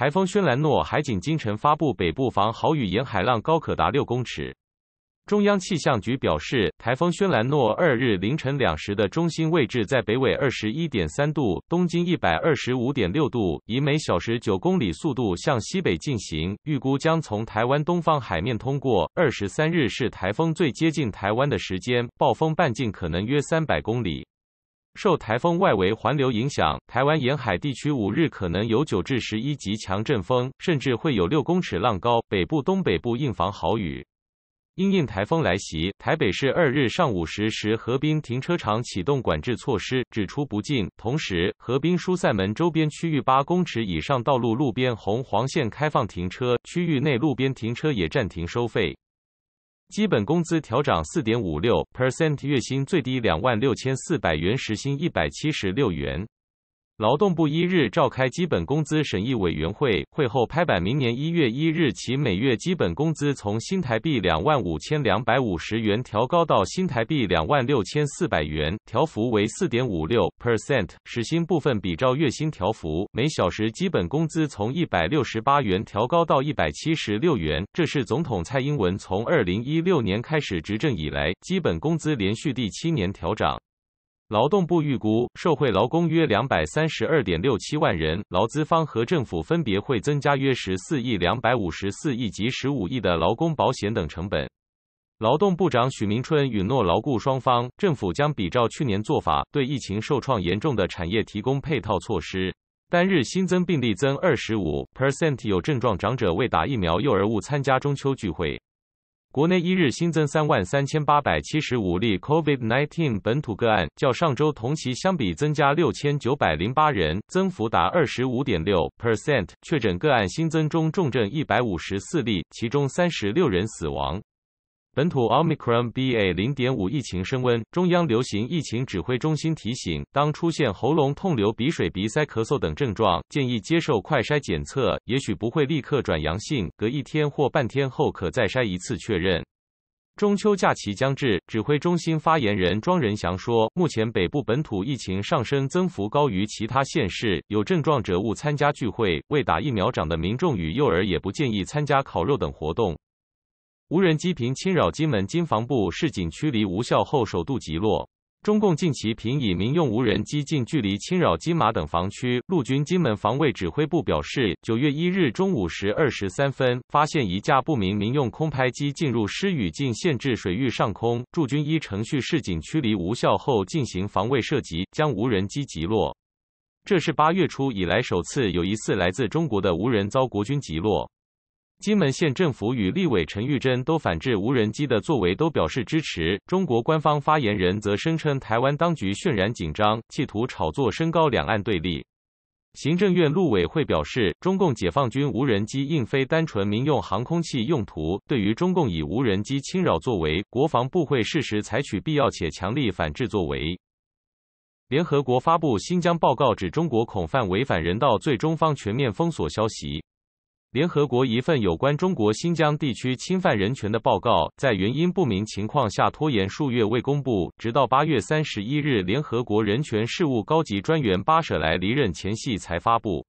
台风轩兰诺海警今晨发布北部防豪雨沿海浪高可达六公尺。中央气象局表示，台风轩兰诺二日凌晨两时的中心位置在北纬二十一点三度、东经一百二十五点六度，以每小时九公里速度向西北进行，预估将从台湾东方海面通过。二十三日是台风最接近台湾的时间，暴风半径可能约三百公里。受台风外围环流影响，台湾沿海地区五日可能有九至十一级强阵风，甚至会有六公尺浪高。北部、东北部应防豪雨。因应台风来袭，台北市二日上午十时，河滨停车场启动管制措施，只出不进。同时，河滨疏散门周边区域八公尺以上道路路边红黄线开放停车，区域内路边停车也暂停收费。基本工资调涨四点五六 percent，月薪最低两万六千四百元，时薪一百七十六元。劳动部一日召开基本工资审议委员会，会后拍板，明年一月一日起，每月基本工资从新台币两万五千两百五十元调高到新台币两万六千四百元，调幅为四点五六 percent。时薪部分比照月薪调幅，每小时基本工资从一百六十八元调高到一百七十六元。这是总统蔡英文从二零一六年开始执政以来，基本工资连续第七年调涨。劳动部预估，社会劳工约两百三十二点六七万人，劳资方和政府分别会增加约十四亿两百五十四亿及十五亿的劳工保险等成本。劳动部长许明春允诺，劳雇双方政府将比照去年做法，对疫情受创严重的产业提供配套措施。单日新增病例增二十五 percent，有症状长者未打疫苗，幼儿勿参加中秋聚会。国内一日新增三万三千八百七十五例 COVID-19 本土个案，较上周同期相比增加六千九百零八人，增幅达二十五点六 percent。确诊个案新增中重症一百五十四例，其中三十六人死亡。本土奥密克戎 BA.0.5 疫情升温，中央流行疫情指挥中心提醒，当出现喉咙痛、流鼻水、鼻塞、咳嗽等症状，建议接受快筛检测，也许不会立刻转阳性，隔一天或半天后可再筛一次确认。中秋假期将至，指挥中心发言人庄仁祥说，目前北部本土疫情上升增幅高于其他县市，有症状者勿参加聚会，未打疫苗长的民众与幼儿也不建议参加烤肉等活动。无人机频侵扰金门，金防部市警驱离无效后首度击落。中共近期频以民用无人机近距离侵扰金马等防区，陆军金门防卫指挥部表示，九月一日中午时二十三分，发现一架不明民用空拍机进入失语禁限制水域上空，驻军依程序市警驱离无效后进行防卫射击，将无人机击落。这是八月初以来首次有一次来自中国的无人遭国军击落。金门县政府与立委陈玉珍都反制无人机的作为，都表示支持。中国官方发言人则声称，台湾当局渲染紧张，企图炒作，升高两岸对立。行政院陆委会表示，中共解放军无人机应非单纯民用航空器用途。对于中共以无人机侵扰作为，国防部会适时采取必要且强力反制作为。联合国发布新疆报告，指中国恐犯违反人道，最中方全面封锁消息。联合国一份有关中国新疆地区侵犯人权的报告，在原因不明情况下拖延数月未公布，直到八月三十一日，联合国人权事务高级专员巴舍莱离任前夕才发布。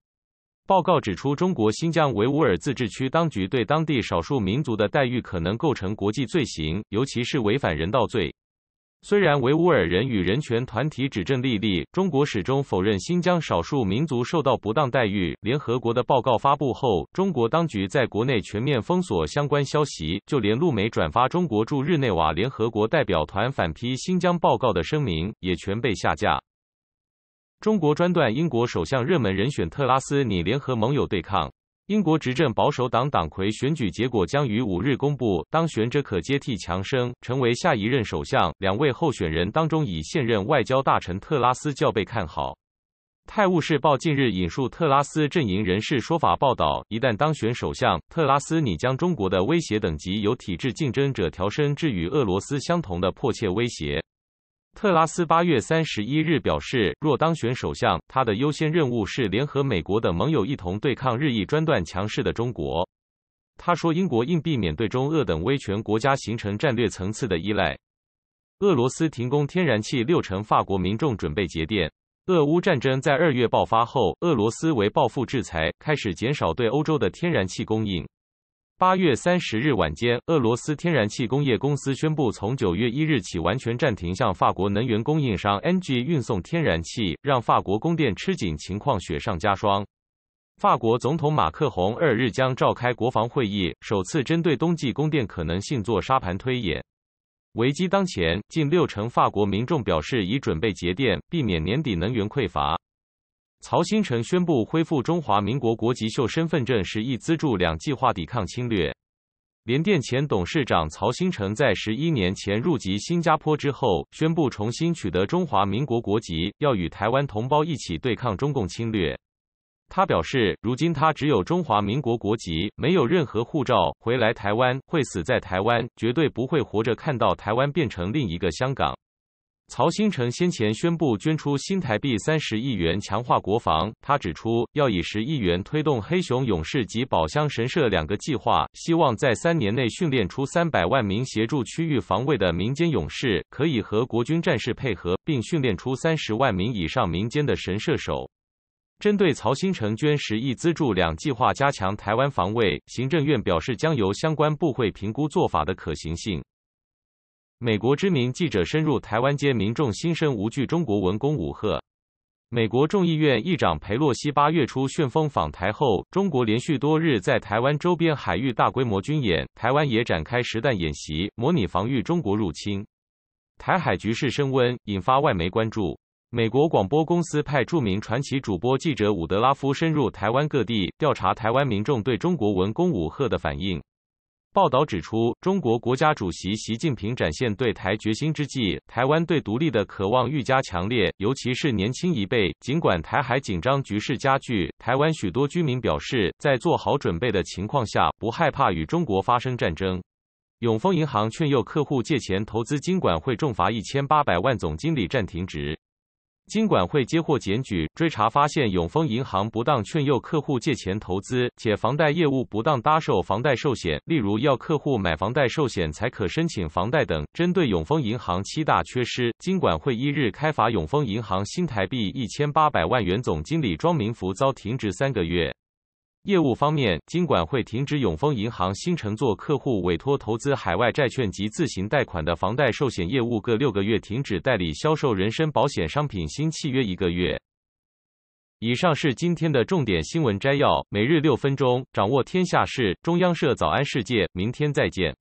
报告指出，中国新疆维吾尔自治区当局对当地少数民族的待遇可能构成国际罪行，尤其是违反人道罪。虽然维吾尔人与人权团体指证莉莉，中国始终否认新疆少数民族受到不当待遇。联合国的报告发布后，中国当局在国内全面封锁相关消息，就连陆媒转发中国驻日内瓦联合国代表团反批新疆报告的声明也全被下架。中国专断，英国首相热门人选特拉斯拟联合盟友对抗。英国执政保守党党魁选举结果将于五日公布，当选者可接替强生成为下一任首相。两位候选人当中，以现任外交大臣特拉斯较被看好。《泰晤士报》近日引述特拉斯阵营人士说法报道，一旦当选首相，特拉斯拟将中国的威胁等级由体制竞争者调升至与俄罗斯相同的迫切威胁。特拉斯八月三十一日表示，若当选首相，他的优先任务是联合美国的盟友一同对抗日益专断强势的中国。他说，英国应避免对中俄等威权国家形成战略层次的依赖。俄罗斯停工天然气六成，法国民众准备节电。俄乌战争在二月爆发后，俄罗斯为报复制裁，开始减少对欧洲的天然气供应。八月三十日晚间，俄罗斯天然气工业公司宣布，从九月一日起完全暂停向法国能源供应商 NG 运送天然气，让法国供电吃紧情况雪上加霜。法国总统马克宏二日将召开国防会议，首次针对冬季供电可能性做沙盘推演。危机当前，近六成法国民众表示已准备节电，避免年底能源匮乏。曹新成宣布恢复中华民国国籍，秀身份证，十亿资助两计划，抵抗侵略。联电前董事长曹新成在十一年前入籍新加坡之后，宣布重新取得中华民国国籍，要与台湾同胞一起对抗中共侵略。他表示，如今他只有中华民国国籍，没有任何护照，回来台湾会死在台湾，绝对不会活着看到台湾变成另一个香港。曹新诚先前宣布捐出新台币三十亿元强化国防。他指出，要以十亿元推动“黑熊勇士”及“宝箱神社两个计划，希望在三年内训练出三百万名协助区域防卫的民间勇士，可以和国军战士配合，并训练出三十万名以上民间的神射手。针对曹新诚捐十亿资助两计划加强台湾防卫，行政院表示将由相关部会评估做法的可行性。美国知名记者深入台湾街，民众心生无惧中国文攻武赫。美国众议院议长佩洛西八月初旋风访台后，中国连续多日在台湾周边海域大规模军演，台湾也展开实弹演习，模拟防御中国入侵。台海局势升温，引发外媒关注。美国广播公司派著名传奇主播记者伍德拉夫深入台湾各地，调查台湾民众对中国文攻武赫的反应。报道指出，中国国家主席习近平展现对台决心之际，台湾对独立的渴望愈加强烈，尤其是年轻一辈。尽管台海紧张局势加剧，台湾许多居民表示，在做好准备的情况下，不害怕与中国发生战争。永丰银行劝诱客户借钱投资，经管会重罚一千八百万，总经理暂停职。金管会接获检举，追查发现永丰银行不当劝诱客户借钱投资，且房贷业务不当搭售房贷寿险，例如要客户买房贷寿险才可申请房贷等。针对永丰银行七大缺失，金管会一日开罚永丰银行新台币一千八百万元，总经理庄明福遭停职三个月。业务方面，金管会停止永丰银行新承做客户委托投资海外债券及自行贷款的房贷寿险业务各六个月，停止代理销售人身保险商品新契约一个月。以上是今天的重点新闻摘要，每日六分钟掌握天下事。中央社早安世界，明天再见。